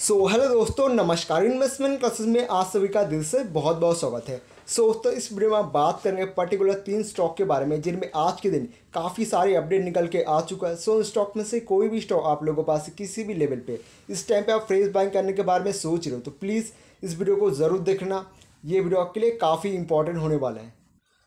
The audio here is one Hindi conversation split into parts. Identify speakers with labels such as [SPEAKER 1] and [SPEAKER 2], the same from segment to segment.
[SPEAKER 1] सो so, हेलो दोस्तों नमस्कार इन्वेस्टमेंट क्लासेस में आज सभी का दिल से बहुत बहुत स्वागत है सो so, दोस्तों इस वीडियो में बात करेंगे पर्टिकुलर तीन स्टॉक के बारे में जिनमें आज के दिन काफ़ी सारे अपडेट निकल के आ चुका है सो so, स्टॉक में से कोई भी स्टॉक आप लोगों के पास किसी भी लेवल पे इस टाइम पे आप फ्रेश बाइंग करने के बारे में सोच रहे हो तो प्लीज़ इस वीडियो को ज़रूर देखना ये वीडियो आपके लिए काफ़ी इंपॉर्टेंट होने वाला है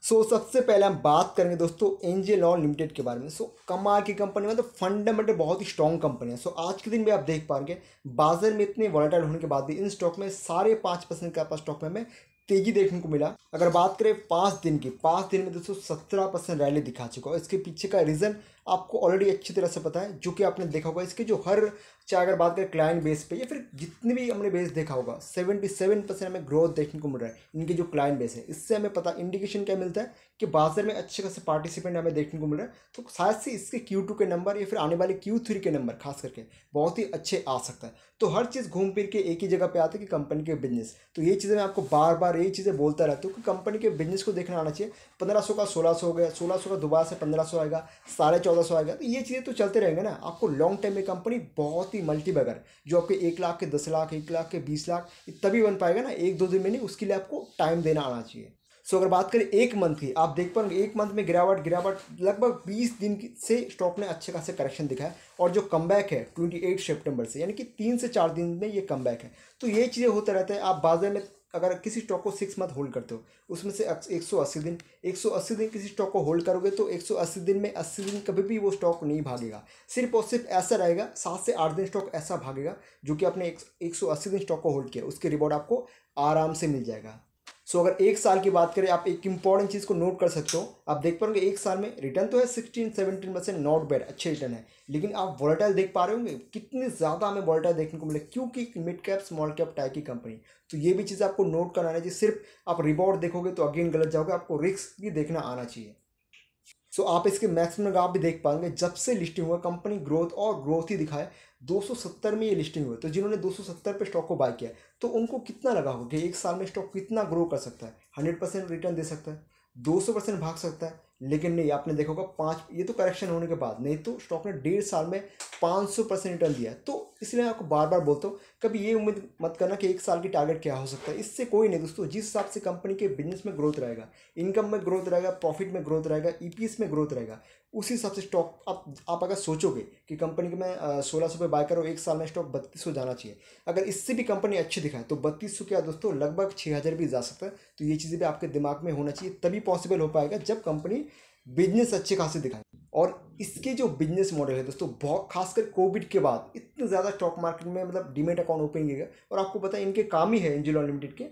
[SPEAKER 1] सो so, सबसे पहले हम बात करेंगे दोस्तों एनजे लॉन लिमिटेड के बारे में सो so, कमा की कंपनी मतलब फंडामेंटल बहुत ही स्ट्रॉन्ग कंपनी है सो so, आज के दिन भी आप देख पाएंगे बाजार में इतने वॉलेटाइल होने के बाद भी इन स्टॉक में साढ़े पाँच परसेंट का स्टॉक में हमें तेजी देखने को मिला अगर बात करें पाँच दिन की पाँच दिन में दोस्तों सत्रह परसेंट रैली दिखा चुका और इसके पीछे का रीज़न आपको ऑलरेडी अच्छी तरह से पता है जो कि आपने देखा होगा इसके जो हर चाहे अगर बात करें क्लाइंट बेस पे या फिर जितने भी हमने बेस देखा होगा सेवेंटी सेवन परसेंट हमें ग्रोथ देखने को मिल रहा है इनके जो क्लाइंट बेस है इससे हमें पता इंडिकेशन क्या मिलता है कि बाजार में अच्छे खासे पार्टिसिपेंट हमें देखने को मिल रहा है तो शायद से इसके क्यू टू के नंबर या फिर आने वाले क्यू थ्री के नंबर खास करके बहुत ही अच्छे आ सकता है तो हर चीज़ घूम फिर के एक ही जगह पर आती है कि कंपनी के बिजनेस तो ये चीज़ें मैं आपको बार बार यही चीज़ें बोलता रहता हूँ कि कंपनी के बिजनेस को देखना आना चाहिए पंद्रह का सोलह हो गया सोलह का दोबारा से पंद्रह आएगा साढ़े चौदह सौ आएगा तो ये चीज़ें तो चलते रहेंगे ना आपको लॉन्ग टर्म में कंपनी बहुत ही मल्टी बगर जो आपके एक लाख के दस लाख एक लाख के बीस लाख तभी बन पाएगा ना एक दो दिन में नहीं उसके लिए आपको टाइम देना आना चाहिए सो अगर बात करें एक मंथ की आप देख पाएंगे एक मंथ में गिरावट गिरावट लगभग बीस दिन से स्टॉक ने अच्छे खासे करेक्शन दिखाया और जो कम बैक है ट्वेंटी सितंबर से यानी कि तीन से चार दिन में ये कम है तो ये चीज़ें होते रहता है आप बाजार में अगर किसी स्टॉक को सिक्स मंथ होल्ड करते हो उसमें से एक सौ अस्सी दिन एक सौ अस्सी दिन किसी स्टॉक को होल्ड करोगे तो एक सौ अस्सी दिन में अस्सी दिन कभी भी वो स्टॉक नहीं भागेगा सिर्फ और सिर्फ ऐसा रहेगा सात से आठ दिन स्टॉक ऐसा भागेगा जो कि आपने एक सौ अस्सी दिन स्टॉक को होल्ड किया उसके रिवॉर्ड आपको आराम से मिल जाएगा सो अगर एक साल की बात करें आप एक इंपॉर्टेंट चीज़ को नोट कर सकते हो आप देख पा रहे एक साल में रिटर्न तो है sixteen seventeen percent not bad अच्छे रिटर्न है लेकिन आप वॉलेटाइल देख पा रहे होंगे कितने ज़्यादा हमें वॉलेटाइल देखने को मिले क्योंकि mid cap small cap type की कंपनी तो ये भी चीज़ आपको नोट कराना चाहिए सिर्फ आप रिवॉर्ड देखोगे तो अगेन गलत जाओगे आपको रिस्क भी देखना आना चाहिए सो आप इसके मैक्सिमम आप भी देख पाएंगे जब से लिस्टिंग हुआ कंपनी ग्रोथ और ग्रोथ ही दिखाए 270 में ये लिस्टिंग हुई तो जिन्होंने 270 पे स्टॉक को बाय किया तो उनको कितना लगा होगा कि एक साल में स्टॉक कितना ग्रो कर सकता है हंड्रेड परसेंट रिटर्न दे सकता है दो सौ परसेंट भाग सकता है लेकिन नहीं आपने देखा होगा पाँच ये तो करेक्शन होने के बाद नहीं तो स्टॉक ने डेढ़ साल में पाँच सौ परसेंट रिटर्न दिया तो इसलिए आपको बार बार बोलता हूँ कभी ये उम्मीद मत करना कि एक साल की टारगेट क्या हो सकता है इससे कोई नहीं दोस्तों जिस हिसाब से कंपनी के बिजनेस में ग्रोथ रहेगा इनकम में ग्रोथ रहेगा प्रॉफिट में ग्रोथ रहेगा ई में ग्रोथ रहेगा उसी हिसाब से स्टॉक आप आप अगर सोचोगे कि कंपनी के मैं सोलह सौ पे बाय करो एक साल में स्टॉक बत्तीस सौ जाना चाहिए अगर इससे भी कंपनी अच्छी दिखाए तो बत्तीस सौ क्या दोस्तों लगभग छः हज़ार भी जा सकता है तो ये चीज़ें भी आपके दिमाग में होना चाहिए तभी पॉसिबल हो पाएगा जब कंपनी बिजनेस अच्छे खासे दिखाए और इसके जो बिजनेस मॉडल है दोस्तों बहुत खासकर कोविड के बाद इतने ज़्यादा स्टॉक मार्केट में मतलब डिमेट अकाउंट ओपन किया गया और आपको पता है इनके काम ही है एंजिलो लिमिटेड के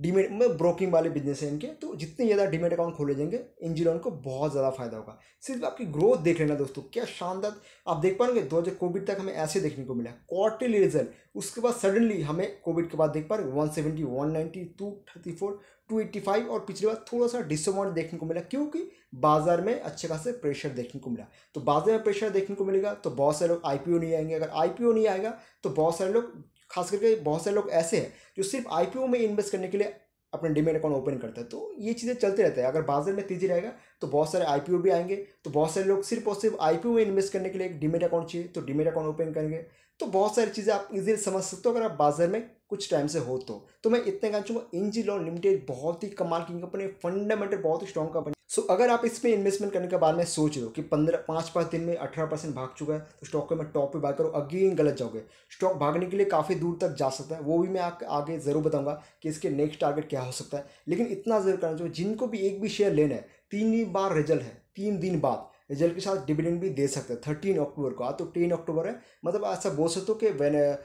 [SPEAKER 1] डीमेट में ब्रोकिंग वाले बिजनेस हैं इनके तो जितने ज़्यादा डीमेट अकाउंट खोले जाएंगे इन एनजीओ को बहुत ज़्यादा फायदा होगा सिर्फ आपकी ग्रोथ देख लेना दोस्तों क्या शानदार आप देख पाएंगे दो हज़ार कोविड तक हमें ऐसे देखने को मिला क्वार्टरली रिजल्ट उसके बाद सडनली हमें कोविड के बाद देख पा रहे one seventy one ninety two thirty four two eighty five और पिछली बार थोड़ा सा डिसअमाउंट देखने को मिला क्योंकि बाजार में अच्छे खासे प्रेशर देखने को मिला तो बाजार में प्रेशर देखने को मिलेगा तो बहुत सारे लोग ओ नहीं आएंगे अगर ओ नहीं आएगा तो बहुत सारे लोग खास करके बहुत सारे लोग ऐसे हैं जो सिर्फ आई में इन्वेस्ट करने के लिए अपना डिमेट अकाउंट ओपन करता है तो ये चीज़ें चलते रहता है अगर बाजार में तेजी रहेगा तो बहुत सारे आई भी आएंगे तो बहुत सारे लोग सिर्फ और सिर्फ आई में इन्वेस्ट करने के लिए एक डिमेट अकाउंट चाहिए तो डिमेट अकाउंट ओपन करेंगे तो बहुत सारी चीज़ें आप इजीली समझ सकते हो अगर आप बाजार में कुछ टाइम से हो तो तो मैं इतने कहना चाहूँगा एन जी लॉन लिमिटेड बहुत ही कमाल की कंपनी फंडामेंटल बहुत ही स्ट्रॉन्ग कंपनी सो so, अगर आप इसमें इन्वेस्टमेंट करने के बारे में सोच रहे हो कि पंद्रह पाँच पाँच दिन में अठारह परसेंट भाग चुका है तो स्टॉक को मैं टॉप पे बाय करो अगेन गलत जाओगे स्टॉक भागने के लिए काफ़ी दूर तक जा सकता है वो भी मैं आपके आगे ज़रूर बताऊंगा कि इसके नेक्स्ट टारगेट क्या हो सकता है लेकिन इतना जरूर करना चाहूँगा जिनको भी एक भी शेयर लेना है तीन ही बार रिजल्ट है तीन दिन बाद रिजल्ट के साथ डिविडेंड भी दे सकते हैं थर्टीन अक्टूबर को आ हाँ, तो टेन अक्टूबर है मतलब ऐसा बोल सकते हो कि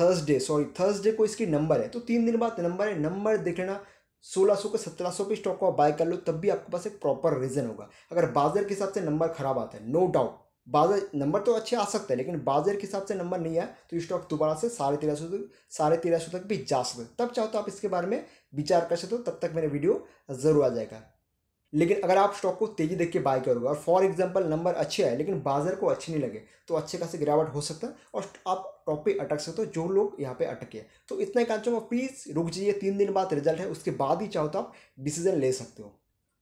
[SPEAKER 1] थर्सडे सॉरी थर्सडे को इसकी नंबर है तो तीन दिन बाद नंबर है नंबर देख लेना सोलह सौ के सत्रह सौ भी स्टॉक को आप बाय कर लो तब भी आपके पास एक प्रॉपर रीजन होगा अगर बाजार के हिसाब से नंबर खराब आता है नो डाउट बाजार नंबर तो अच्छे आ सकते हैं लेकिन बाजार के हिसाब से नंबर नहीं आया तो स्टॉक दोबारा से साढ़े तेरह सौ तक साढ़े तेरह सौ तक भी जा सकते तब चाहो तो आप इसके बारे में विचार कर सकते हो तब तक मेरे वीडियो ज़रूर आ जाएगा लेकिन अगर आप स्टॉक को तेजी देख के बाय करोगे और फॉर एग्जांपल नंबर अच्छे आए लेकिन बाजार को अच्छे नहीं लगे तो अच्छे खासे गिरावट हो सकता है और आप टॉप पे अटक सकते हो जो लोग यहाँ पे अटके तो इतना ही कहना प्लीज़ रुक जाइए तीन दिन बाद रिजल्ट है उसके बाद ही चाहो तो आप डिसीजन ले सकते हो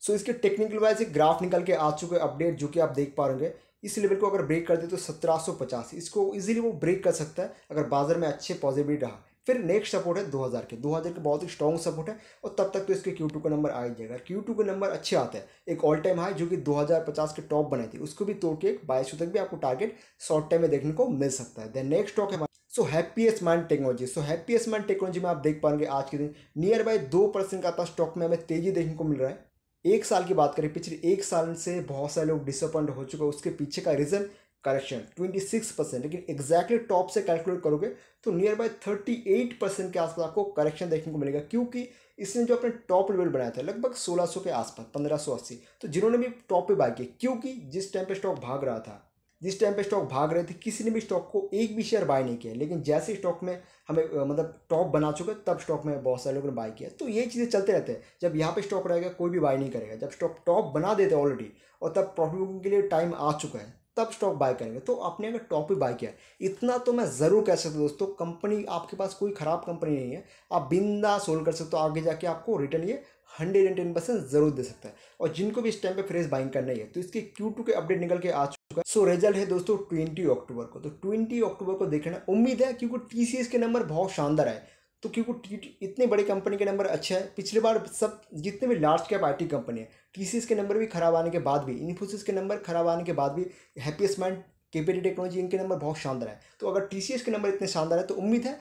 [SPEAKER 1] सो इसके टेक्निकल वाइज एक ग्राफ निकल के आ चुके अपडेट जो कि आप देख पा रहे इस लेवल को अगर ब्रेक कर दे तो सत्रह इसको ईजिली वो ब्रेक कर सकता है अगर बाजार में अच्छे पॉजिटिविटी रहा फिर नेक्स्ट सपोर्ट है 2000 के 2000 के बहुत ही स्ट्रॉन्ग सपोर्ट है और तब तक तो इसके Q2 टू का नंबर आ ही जाएगा Q2 टू के नंबर अच्छे आते हैं एक ऑल टाइम हाई जो कि 2050 के टॉप बनाई थी उसको भी तोड़ के एक बाईस तक भी आपको टारगेट शॉर्ट टाइम में देखने को मिल सकता है देन नेक्स्ट स्टॉक है so happiest man technology so happiest man technology में आप देख पाएंगे आज के दिन नियर बाय दो परसेंट का स्टॉक में हमें तेजी देखने को मिल रहा है एक साल की बात करें पिछले एक साल से बहुत सारे लोग डिसअपॉइंट हो चुके हैं उसके पीछे का रीज़न करेक्शन 26 परसेंट लेकिन एग्जैक्टली टॉप से कैलकुलेट करोगे तो नियर बाय 38 परसेंट के आसपास आपको करेक्शन देखने को मिलेगा क्योंकि इसने जो अपने टॉप लेवल बनाया था लगभग 1600 के आसपास अस्सी तो जिन्होंने भी टॉप पे बाय किया क्योंकि जिस टाइम पे स्टॉक भाग रहा था जिस टाइम पे स्टॉक भाग रहे थे किसी ने भी स्टॉक को एक भी शेयर बाय नहीं किया लेकिन जैसे स्टॉक में हमें मतलब टॉप बना चुके तब स्टॉक में बहुत सारे लोगों ने बाय किया तो ये चीज़ें चलते रहते हैं जब यहाँ पे स्टॉक रहेगा कोई भी बाय नहीं करेगा जब स्टॉक टॉप बना देते ऑलरेडी और तब प्रॉफिट बुकिंग के लिए टाइम आ चुका है तब स्टॉक बाय करेंगे तो आपने अगर टॉप ही बाय किया इतना तो मैं ज़रूर कह सकता हूँ दोस्तों कंपनी आपके पास कोई ख़राब कंपनी नहीं है आप बिंदा सोल्ड कर सकते हो आगे जाके आपको रिटर्न ये हंड्रेड एंड टेन परसेंट जरूर दे सकता है और जिनको भी इस टाइम पे फ्रेश बाइंग करना है तो इसके क्यू टू के अपडेट निकल के आ चुका है सो रिजल्ट है दोस्तों ट्वेंटी अक्टूबर को तो ट्वेंटी अक्टूबर को देखना उम्मीद है क्योंकि टी के नंबर बहुत शानदार है तो क्योंकि टी इतने बड़े कंपनी के नंबर अच्छे हैं पिछले बार सब जितने भी large cap I T company है टी के नंबर भी खराब आने के बाद भी इन्फोसिस के नंबर खराब आने के बाद भी हैप्पीएस्ट माइंड केपीटी टेक्नोलॉजी इनके नंबर बहुत शानदार है तो अगर टी के नंबर इतने शानदार है तो उम्मीद है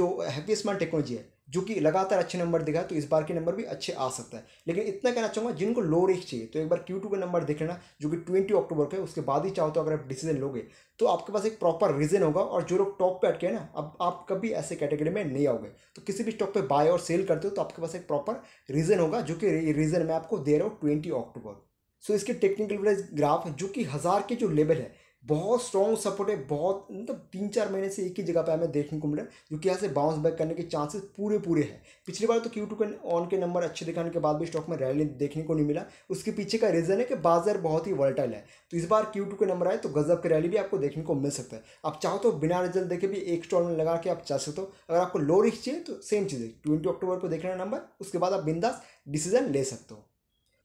[SPEAKER 1] जो हैप्पीएस्ट माइंड टेक्नोलॉजी है जो कि लगातार अच्छे नंबर दिखा तो इस बार के नंबर भी अच्छे आ सकता है लेकिन इतना कहना चाहूँगा जिनको लो रिस्क चाहिए तो एक बार क्यू टू का नंबर देख लेना जो कि ट्वेंटी अक्टूबर का है उसके बाद ही चाहो तो अगर आप डिसीजन लोगे तो आपके पास एक प्रॉपर रीजन होगा और जो लोग टॉप पर अटके हैं ना अब आप कभी ऐसे कैटेगरी में नहीं आओगे तो किसी भी स्टॉक पे बाय और सेल करते हो तो आपके पास एक प्रॉपर रीजन होगा जो कि रीजन मैं आपको दे रहा हूँ ट्वेंटी अक्टूबर सो इसके टेक्निकल वाइज ग्राफ जो कि हज़ार के जो लेवल है बहुत स्ट्रॉन्ग सपोर्ट है बहुत मतलब तीन चार महीने से एक ही जगह पे हमें देखने को मिला जो कि यहाँ से बाउंस बैक करने के चांसेस पूरे पूरे हैं पिछली बार तो क्यू टू के ऑन के नंबर अच्छे दिखाने के बाद भी स्टॉक में रैली देखने को नहीं मिला उसके पीछे का रीज़न है कि बाजार बहुत ही वर्टाइल है तो इस बार क्यू टू के नंबर आए तो गजब की रैली भी आपको देखने को मिल सकता है आप चाहो तो बिना रिजल्ट देखे भी एक स्टॉल में लगा के आप चाह सकते हो अगर आपको लो रिस्क चाहिए तो सेम चीज़ है ट्वेंटी अक्टूबर को देखना नंबर उसके बाद आप बिंदास डिसीजन ले सकते हो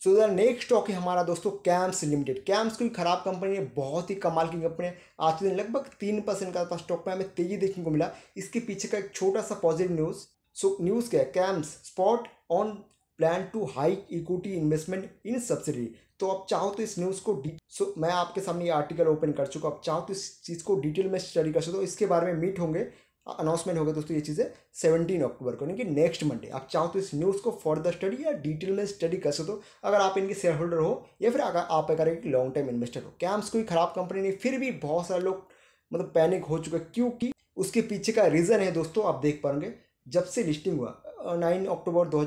[SPEAKER 1] सो द नेक्स्ट स्टॉक है हमारा दोस्तों कैम्स लिमिटेड कैम्स कोई ख़राब कंपनी है बहुत ही कमाल की कंपनी है आज के दिन लगभग तीन परसेंट का स्टॉक में हमें तेज़ी देखने को मिला इसके पीछे का एक छोटा सा पॉजिटिव न्यूज़ सो न्यूज़ क्या है CAMS spot on plan to hike equity investment in subsidy तो आप चाहो तो इस न्यूज़ को डी सो मैं आपके सामने ये आर्टिकल ओपन कर चुका आप चाहो तो इस चीज़ को डिटेल में स्टडी कर सकते हो इसके बारे में मीट होंगे अनाउंसमेंट होगा दोस्तों ये चीज़ें सेवनटीन अक्टूबर को यानी कि नेक्स्ट मंडे आप चाहो तो इस न्यूज़ को फर्दर स्टडी या डिटेल में स्टडी कर सकते हो अगर आप इनके शेयर होल्डर हो या फिर अगर आप अगर एक लॉन्ग टाइम इन्वेस्टर हो कैम्स कोई ख़राब कंपनी नहीं फिर भी बहुत सारे लोग मतलब पैनिक हो चुके क्योंकि उसके पीछे का रीज़न है दोस्तों आप देख पाएंगे जब से लिस्टिंग हुआ नाइन अक्टूबर दो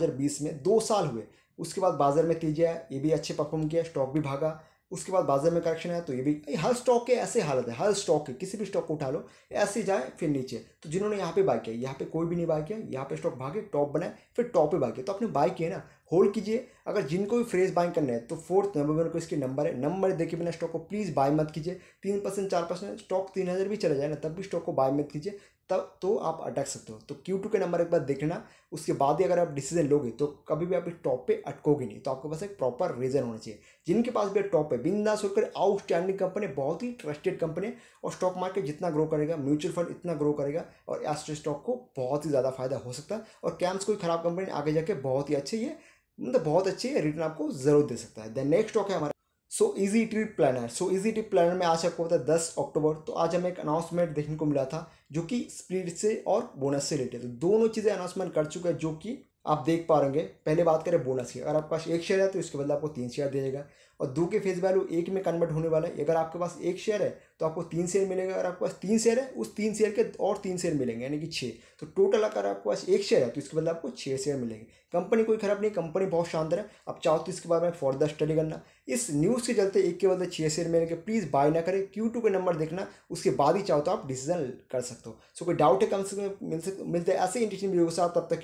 [SPEAKER 1] में दो साल हुए उसके बाद बाजार में तेजी आया ये भी अच्छे परफॉर्म किया स्टॉक भी भागा उसके बाद बाजार में करेक्शन आया तो ये भी हर स्टॉक के ऐसे हालत है हर स्टॉक के किसी भी स्टॉक को उठा लो ऐसे जाए फिर नीचे तो जिन्होंने यहाँ पे बाय किया यहाँ पे कोई भी नहीं बाय किया यहाँ पे स्टॉक भागे टॉप बनाए फिर टॉप पे बाय किया तो आपने बाय किए ना होल्ड कीजिए अगर जिनको भी फ्रेज बाइंग करना है तो फोर्थ नंबर मेरे को इसके नंबर है नंबर देखे बिना स्टॉक को प्लीज़ बाय मत कीजिए तीन परसेंट चार परसेंट स्टॉक तीन हज़ार भी चला जाए ना तब भी स्टॉक को बाय मत कीजिए तब तो आप अटक सकते हो तो क्यू टू के नंबर एक बार लेना उसके बाद ही अगर आप डिसीजन लोगे तो कभी भी आप इस टॉप पे अटकोगे नहीं तो आपके पास एक प्रॉपर रीजन होना चाहिए जिनके पास भी टॉप है बिंदा होकर आउटस्टैंडिंग कंपनी बहुत ही ट्रस्टेड कंपनी है और स्टॉक मार्केट जितना ग्रो करेगा म्यूचुअल फंड इतना ग्रो करेगा और एस्ट्रो स्टॉक को बहुत ही ज़्यादा फायदा हो सकता है और कैम्स कोई खराब कंपनी आगे जाके बहुत ही अच्छे ये मतलब बहुत अच्छे रिटर्न आपको जरूर दे सकता है द नेक्स्ट स्टॉक है हमारे so easy trip planner so easy trip planner में आज आपको पता है दस अक्टूबर तो आज हमें एक अनाउंसमेंट देखने को मिला था जो कि स्प्लिट से और बोनस से रिलेटेड तो दोनों चीज़ें अनाउंसमेंट कर चुके हैं जो कि आप देख पा रहे पहले बात करें बोनस की अगर आपके पास एक शेयर है तो इसके बदले आपको तीन शेयर दिएगा और दो के फेस वैल्यू एक में कन्वर्ट होने वाला है अगर आपके पास एक शेयर है तो आपको तीन शेयर मिलेगा अगर आपके पास तीन शेयर है उस तीन शेयर के और तीन शेयर मिलेंगे यानी कि छः तो टोटल अगर आपके पास एक शेयर है तो इसके बदले आपको छः शेयर मिलेंगे कंपनी कोई खराब नहीं कंपनी बहुत शानदार है आप चाहो तो इसके बारे में फर्दर स्टडी करना इस न्यूज़ के चलते एक के बदले छः शेयर मिलेंगे प्लीज़ बाय ना करें क्यू टू का नंबर देखना उसके बाद ही चाहो तो आप डिसीजन कर सकते हो सो कोई डाउट है कम से कम मिल सकते मिलते ऐसे इंटरेस्टिंग वीडियो के साथ तब तक